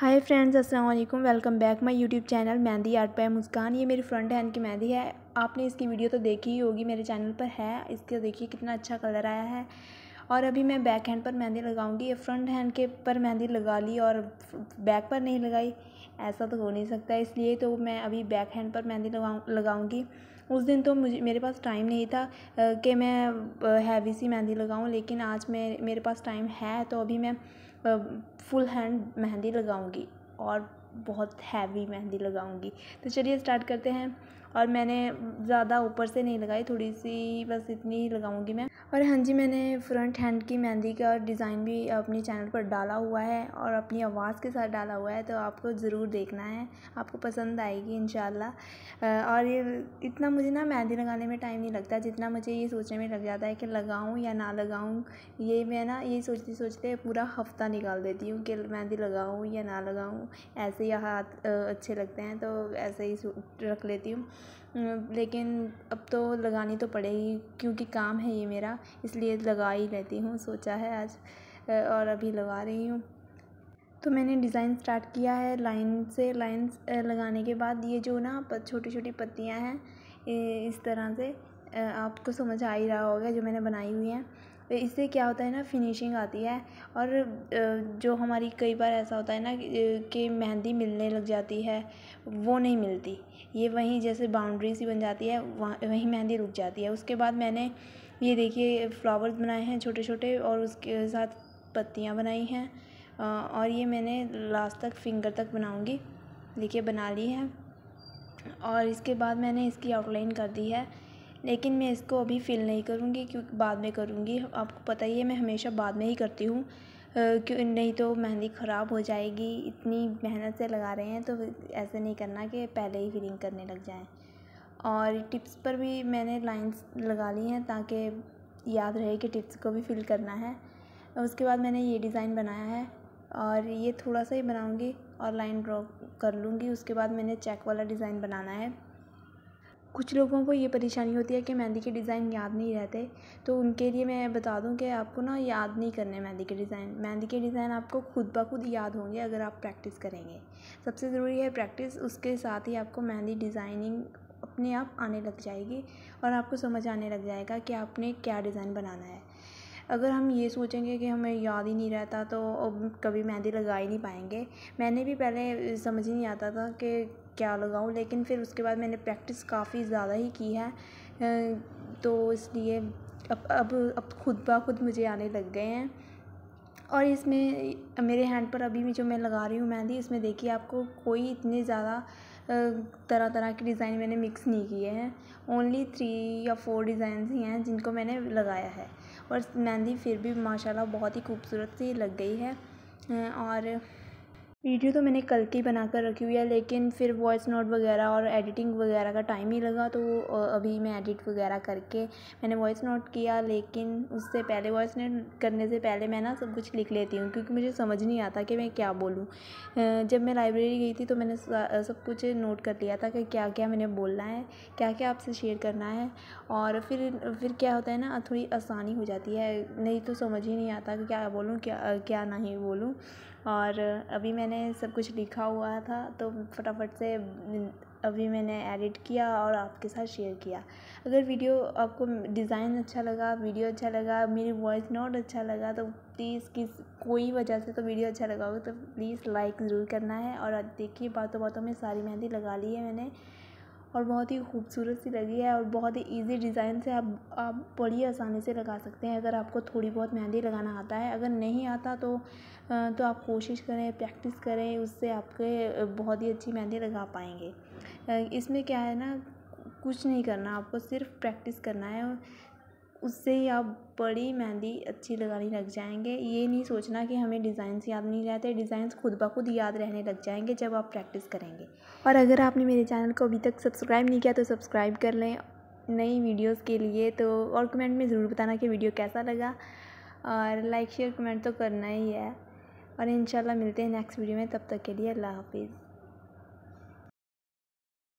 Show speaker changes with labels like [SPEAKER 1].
[SPEAKER 1] हाय friends अस्सलाम वालेकुम welcome back my YouTube channel Mehndi art by Muskan ये मेरी फ्रंट हैंड की मेहंदी है आपने इसकी वीडियो तो देखी ही होगी मेरे चैनल पर है इसका देखिए कितना अच्छा कलर आया है और अभी मैं बैक हैंड पर मेहंदी लगाऊंगी ये फ्रंट हैंड के पर मेहंदी लगा ली और बैक पर नहीं लगाई ऐसा तो हो नहीं सकता इसलिए तो मैं अभी बैक हैंड पर मेहंदी लगाऊँ लगाऊँगी उस दिन तो मुझे मेरे पास टाइम नहीं था कि मैं हैवी सी मेहंदी लगाऊँ लेकिन आज मैं मेरे पास टाइम है तो अभी मैं फुल हैंड मेहंदी लगाऊँगी और बहुत हैवी मेहंदी लगाऊँगी तो चलिए स्टार्ट करते हैं और मैंने ज़्यादा ऊपर से नहीं लगाई थोड़ी सी बस इतनी ही लगाऊंगी मैं और हाँ जी मैंने फ्रंट हैंड की मेहंदी का डिज़ाइन भी अपने चैनल पर डाला हुआ है और अपनी आवाज़ के साथ डाला हुआ है तो आपको ज़रूर देखना है आपको पसंद आएगी इन और ये इतना मुझे ना मेहंदी लगाने में टाइम नहीं लगता जितना मुझे ये सोचने में लग जाता है कि लगाऊँ या ना लगाऊँ ये मैं ना ये सोचते सोचते पूरा हफ्ता निकाल देती हूँ कि मेहंदी लगाऊँ या ना लगाऊँ ऐसे ही हाथ अच्छे लगते हैं तो ऐसे ही रख लेती हूँ लेकिन अब तो लगानी तो पड़ेगी क्योंकि काम है ये मेरा इसलिए लगा ही लेती हूँ सोचा है आज और अभी लगा रही हूँ तो मैंने डिज़ाइन स्टार्ट किया है लाइन से लाइन लगाने के बाद ये जो ना छोटी छोटी पत्तियाँ हैं इस तरह से आपको समझ आ ही रहा होगा जो मैंने बनाई हुई हैं तो इससे क्या होता है ना फिनिशिंग आती है और जो हमारी कई बार ऐसा होता है ना कि मेहंदी मिलने लग जाती है वो नहीं मिलती ये वहीं जैसे बाउंड्री सी बन जाती है वहाँ वहीं मेहंदी रुक जाती है उसके बाद मैंने ये देखिए फ्लावर्स बनाए हैं छोटे छोटे और उसके साथ पत्तियाँ बनाई हैं और ये मैंने लास्ट तक फिंगर तक बनाऊँगी देखिए बना ली है और इसके बाद मैंने इसकी आउटलाइन कर दी है लेकिन मैं इसको अभी फ़िल नहीं करूँगी क्योंकि बाद में करूँगी आपको पता ही है मैं हमेशा बाद में ही करती हूँ क्यों नहीं तो मेहंदी ख़राब हो जाएगी इतनी मेहनत से लगा रहे हैं तो ऐसे नहीं करना कि पहले ही फिलिंग करने लग जाएं और टिप्स पर भी मैंने लाइंस लगा ली हैं ताकि याद रहे कि टिप्स को भी फिल करना है उसके बाद मैंने ये डिज़ाइन बनाया है और ये थोड़ा सा ही बनाऊँगी और लाइन ड्रॉ कर लूँगी उसके बाद मैंने चेक वाला डिज़ाइन बनाना है कुछ लोगों को ये परेशानी होती है कि मेहंदी के डिज़ाइन याद नहीं रहते तो उनके लिए मैं बता दूँ कि आपको ना याद नहीं करने मेहंदी के डिज़ाइन मेहंदी के डिज़ाइन आपको खुद ब खुद याद होंगे अगर आप प्रैक्टिस करेंगे सबसे ज़रूरी है प्रैक्टिस उसके साथ ही आपको मेहंदी डिज़ाइनिंग अपने आप आने लग जाएगी और आपको समझ आने लग जाएगा कि आपने क्या डिज़ाइन बनाना है अगर हम ये सोचेंगे कि हमें याद ही नहीं रहता तो कभी मेहंदी लगा ही नहीं पाएंगे मैंने भी पहले समझ ही नहीं आता था कि क्या लगाऊँ लेकिन फिर उसके बाद मैंने प्रैक्टिस काफ़ी ज़्यादा ही की है तो इसलिए अब अब अब खुद ब खुद मुझे आने लग गए हैं और इसमें मेरे हैंड पर अभी भी जो मैं लगा रही हूँ मेहंदी इसमें देखिए आपको कोई इतने ज़्यादा तरह तरह के डिज़ाइन मैंने मिक्स नहीं किए हैं ओनली थ्री या फोर डिज़ाइन ही हैं जिनको मैंने लगाया है और मेहंदी फिर भी माशाल्लाह बहुत ही खूबसूरत सी लग गई है और वीडियो तो मैंने कल की बना कर रखी हुई है लेकिन फिर वॉइस नोट वगैरह और एडिटिंग वगैरह का टाइम ही लगा तो अभी मैं एडिट वगैरह करके मैंने वॉइस नोट किया लेकिन उससे पहले वॉइस नोट करने से पहले मैं ना सब कुछ लिख लेती हूँ क्योंकि मुझे समझ नहीं आता कि मैं क्या बोलूँ जब मैं लाइब्रेरी गई थी तो मैंने सब कुछ नोट कर लिया था कि क्या क्या मैंने बोलना है क्या क्या आपसे शेयर करना है और फिर फिर क्या होता है ना थोड़ी आसानी हो जाती है नहीं तो समझ ही नहीं आता कि क्या बोलूँ क्या क्या नहीं बोलूँ और अभी मैंने सब कुछ लिखा हुआ था तो फटाफट से अभी मैंने एडिट किया और आपके साथ शेयर किया अगर वीडियो आपको डिज़ाइन अच्छा लगा वीडियो अच्छा लगा मेरी वॉइस नोट अच्छा लगा तो प्लीज़ किस कोई वजह से तो वीडियो अच्छा लगा हो तो प्लीज़ लाइक ज़रूर करना है और देखिए बातों बातों में सारी मेहंदी लगा ली है मैंने और बहुत ही खूबसूरत सी लगी है और बहुत ही ईज़ी डिज़ाइन से आप आप बड़ी आसानी से लगा सकते हैं अगर आपको थोड़ी बहुत मेहंदी लगाना आता है अगर नहीं आता तो तो आप कोशिश करें प्रैक्टिस करें उससे आपके बहुत ही अच्छी मेहंदी लगा पाएंगे इसमें क्या है ना कुछ नहीं करना आपको सिर्फ प्रैक्टिस करना है उससे ही आप बड़ी मेहंदी अच्छी लगाने लग जाएंगे ये नहीं सोचना कि हमें डिज़ाइंस याद नहीं रहते डिज़ाइंस खुद ब खुद याद रहने लग जाएंगे जब आप प्रैक्टिस करेंगे और अगर आपने मेरे चैनल को अभी तक सब्सक्राइब नहीं किया तो सब्सक्राइब कर लें नई वीडियोस के लिए तो और कमेंट में ज़रूर बताना कि वीडियो कैसा लगा और लाइक शेयर कमेंट तो करना ही है और इन मिलते हैं नेक्स्ट वीडियो में तब तक के लिए अल्लाह हाफिज़